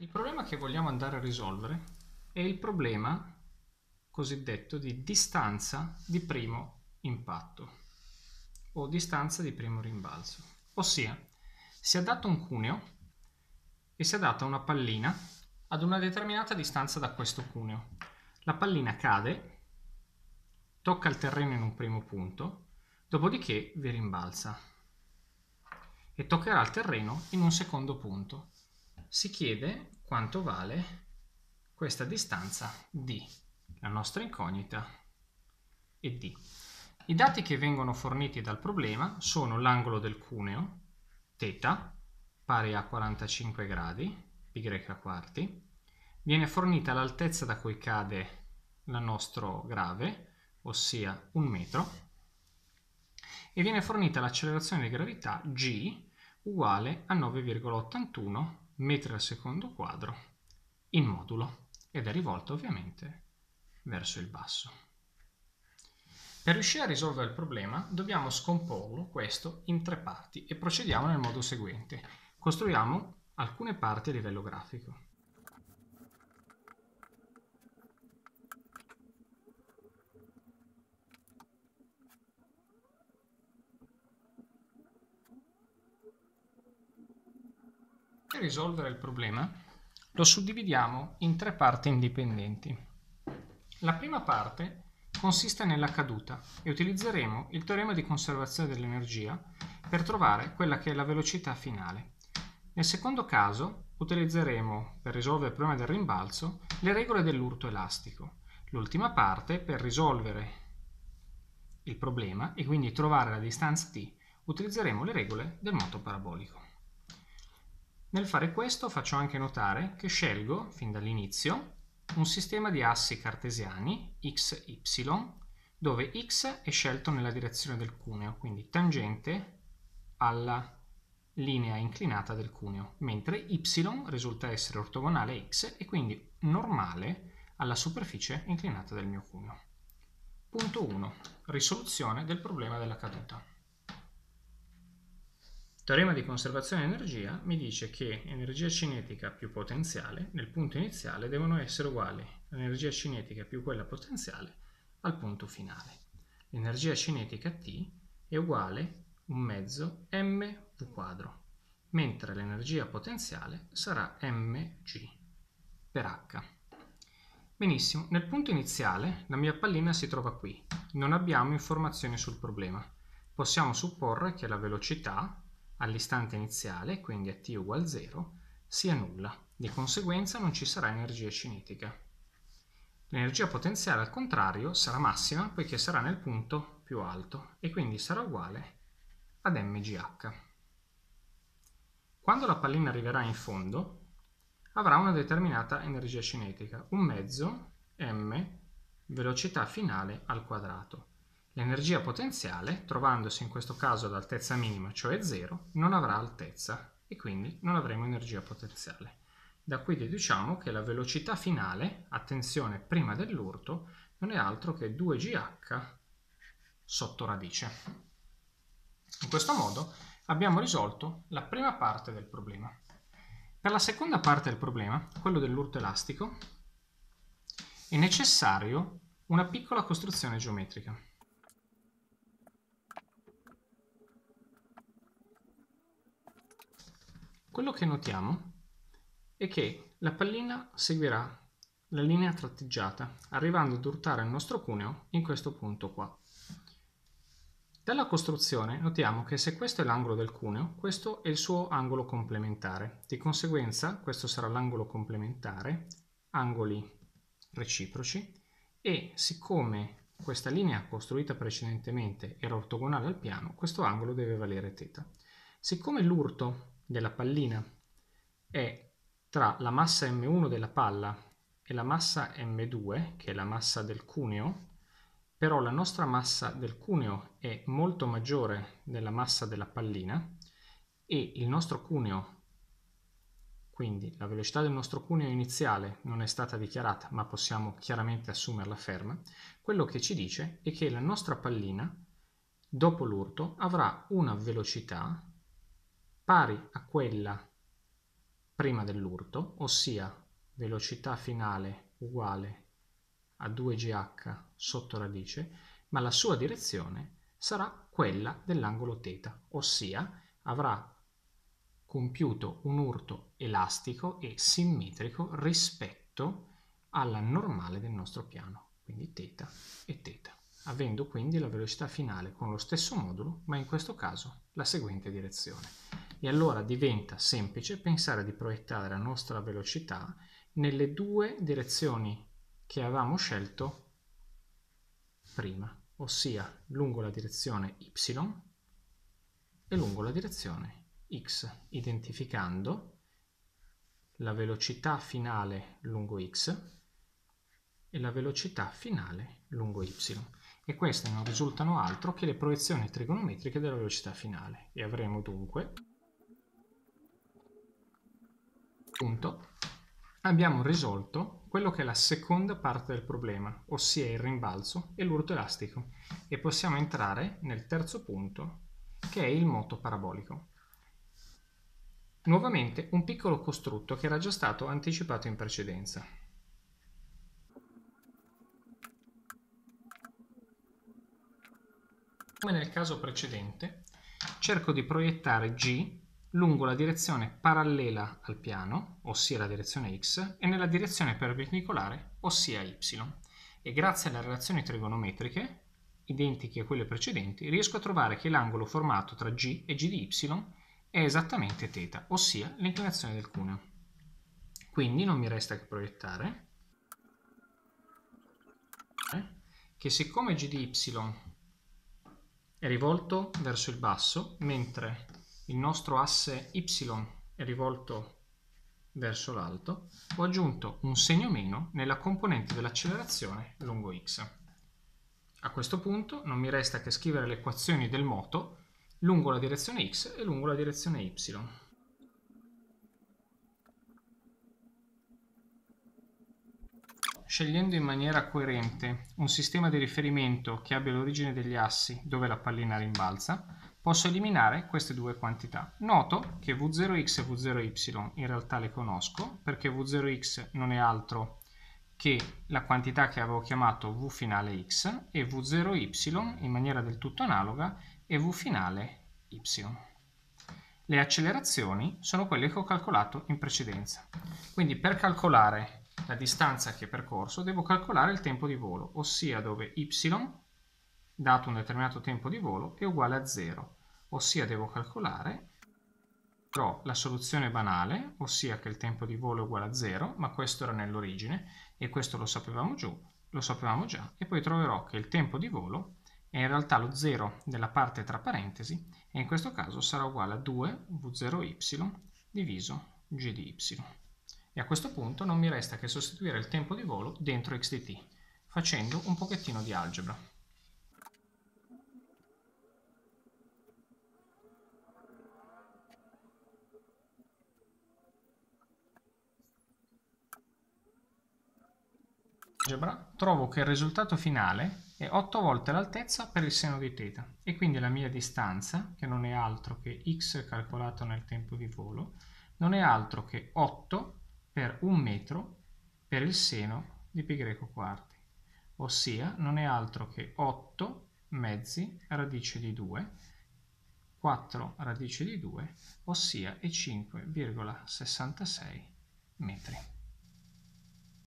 Il problema che vogliamo andare a risolvere è il problema cosiddetto di distanza di primo impatto o distanza di primo rimbalzo. Ossia, si è dato un cuneo e si è data una pallina ad una determinata distanza da questo cuneo. La pallina cade, tocca il terreno in un primo punto, dopodiché vi rimbalza e toccherà il terreno in un secondo punto si chiede quanto vale questa distanza d, la nostra incognita è d. I dati che vengono forniti dal problema sono l'angolo del cuneo, θ, pari a 45 gradi, π a quarti, viene fornita l'altezza da cui cade la nostra grave, ossia un metro, e viene fornita l'accelerazione di gravità g uguale a 9,81 metri al secondo quadro in modulo ed è rivolto ovviamente verso il basso. Per riuscire a risolvere il problema dobbiamo scomporlo questo in tre parti e procediamo nel modo seguente. Costruiamo alcune parti a livello grafico. di risolvere il problema, lo suddividiamo in tre parti indipendenti. La prima parte consiste nella caduta e utilizzeremo il teorema di conservazione dell'energia per trovare quella che è la velocità finale. Nel secondo caso utilizzeremo, per risolvere il problema del rimbalzo, le regole dell'urto elastico. L'ultima parte, per risolvere il problema e quindi trovare la distanza t, utilizzeremo le regole del moto parabolico. Nel fare questo faccio anche notare che scelgo, fin dall'inizio, un sistema di assi cartesiani, x, y, dove x è scelto nella direzione del cuneo, quindi tangente alla linea inclinata del cuneo, mentre y risulta essere ortogonale a x e quindi normale alla superficie inclinata del mio cuneo. Punto 1. Risoluzione del problema della caduta teorema di conservazione di energia mi dice che energia cinetica più potenziale nel punto iniziale devono essere uguali all'energia cinetica più quella potenziale al punto finale. L'energia cinetica T è uguale a un mezzo mv quadro, mentre l'energia potenziale sarà mg per h. Benissimo, nel punto iniziale la mia pallina si trova qui, non abbiamo informazioni sul problema. Possiamo supporre che la velocità all'istante iniziale, quindi a t uguale 0, sia nulla. Di conseguenza non ci sarà energia cinetica. L'energia potenziale al contrario sarà massima poiché sarà nel punto più alto e quindi sarà uguale ad mgh. Quando la pallina arriverà in fondo avrà una determinata energia cinetica, un mezzo m velocità finale al quadrato. L'energia potenziale, trovandosi in questo caso ad altezza minima, cioè 0, non avrà altezza e quindi non avremo energia potenziale. Da qui deduciamo che la velocità finale, attenzione prima dell'urto, non è altro che 2gh sotto radice. In questo modo abbiamo risolto la prima parte del problema. Per la seconda parte del problema, quello dell'urto elastico, è necessario una piccola costruzione geometrica. Quello che notiamo è che la pallina seguirà la linea tratteggiata, arrivando ad urtare il nostro cuneo in questo punto qua. Dalla costruzione notiamo che se questo è l'angolo del cuneo, questo è il suo angolo complementare. Di conseguenza questo sarà l'angolo complementare, angoli reciproci, e siccome questa linea costruita precedentemente era ortogonale al piano, questo angolo deve valere θ. Siccome l'urto della pallina è tra la massa M1 della palla e la massa M2, che è la massa del cuneo, però la nostra massa del cuneo è molto maggiore della massa della pallina e il nostro cuneo, quindi la velocità del nostro cuneo iniziale non è stata dichiarata, ma possiamo chiaramente assumerla ferma, quello che ci dice è che la nostra pallina, dopo l'urto, avrà una velocità pari a quella prima dell'urto, ossia velocità finale uguale a 2gh sotto radice, ma la sua direzione sarà quella dell'angolo θ, ossia avrà compiuto un urto elastico e simmetrico rispetto alla normale del nostro piano, quindi θ e θ, avendo quindi la velocità finale con lo stesso modulo, ma in questo caso la seguente direzione e allora diventa semplice pensare di proiettare la nostra velocità nelle due direzioni che avevamo scelto prima, ossia lungo la direzione y e lungo la direzione x, identificando la velocità finale lungo x e la velocità finale lungo y. E queste non risultano altro che le proiezioni trigonometriche della velocità finale. E avremo dunque punto, abbiamo risolto quello che è la seconda parte del problema, ossia il rimbalzo e l'urto elastico, e possiamo entrare nel terzo punto, che è il moto parabolico. Nuovamente un piccolo costrutto che era già stato anticipato in precedenza. Come nel caso precedente, cerco di proiettare G lungo la direzione parallela al piano, ossia la direzione x, e nella direzione perpendicolare, ossia y. E grazie alle relazioni trigonometriche, identiche a quelle precedenti, riesco a trovare che l'angolo formato tra g e g di y è esattamente θ, ossia l'inclinazione del cuneo. Quindi non mi resta che proiettare che siccome g di y è rivolto verso il basso, mentre il nostro asse y è rivolto verso l'alto, ho aggiunto un segno meno nella componente dell'accelerazione lungo x. A questo punto non mi resta che scrivere le equazioni del moto lungo la direzione x e lungo la direzione y. Scegliendo in maniera coerente un sistema di riferimento che abbia l'origine degli assi dove la pallina rimbalza, Posso eliminare queste due quantità. Noto che v0x e v0y in realtà le conosco perché v0x non è altro che la quantità che avevo chiamato v finale x e v0y in maniera del tutto analoga è v finale y. Le accelerazioni sono quelle che ho calcolato in precedenza. Quindi per calcolare la distanza che percorso devo calcolare il tempo di volo, ossia dove y dato un determinato tempo di volo è uguale a 0 ossia devo calcolare però la soluzione banale, ossia che il tempo di volo è uguale a 0, ma questo era nell'origine e questo lo sapevamo giù, lo sapevamo già, e poi troverò che il tempo di volo è in realtà lo 0 della parte tra parentesi e in questo caso sarà uguale a 2 v0y diviso g di y. E a questo punto non mi resta che sostituire il tempo di volo dentro x di t, facendo un pochettino di algebra. algebra trovo che il risultato finale è 8 volte l'altezza per il seno di teta e quindi la mia distanza, che non è altro che x calcolato nel tempo di volo, non è altro che 8 per 1 metro per il seno di π quarti, ossia non è altro che 8 mezzi radice di 2, 4 radice di 2, ossia è 5,66 metri.